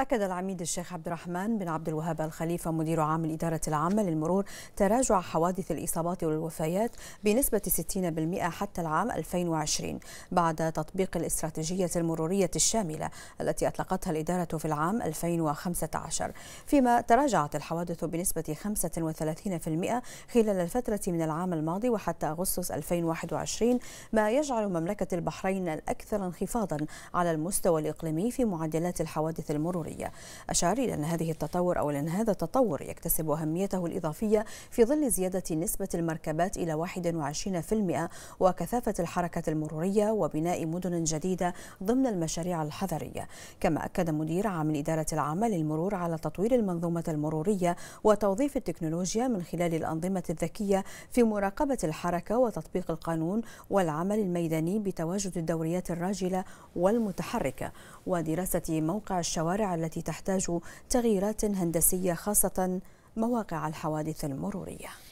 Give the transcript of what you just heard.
أكد العميد الشيخ عبد الرحمن بن عبد الوهاب الخليفة مدير عام الإدارة العامة للمرور تراجع حوادث الإصابات والوفيات بنسبة 60% حتى العام 2020 بعد تطبيق الاستراتيجية المرورية الشاملة التي أطلقتها الإدارة في العام 2015 فيما تراجعت الحوادث بنسبة 35% خلال الفترة من العام الماضي وحتى أغسطس 2021 ما يجعل مملكة البحرين الأكثر انخفاضا على المستوى الإقليمي في معدلات الحوادث المرورية ضرورية أشار إلى أن هذه التطور أو أن هذا التطور يكتسب أهميته الإضافية في ظل زيادة نسبة المركبات إلى 21% وكثافة الحركة المرورية وبناء مدن جديدة ضمن المشاريع الحضرية كما أكد مدير عام الإدارة العامة للمرور على تطوير المنظومة المرورية وتوظيف التكنولوجيا من خلال الأنظمة الذكية في مراقبة الحركة وتطبيق القانون والعمل الميداني بتواجد الدوريات الراجلة والمتحركة ودراسة موقع الشوارع التي تحتاج تغييرات هندسية خاصة مواقع الحوادث المرورية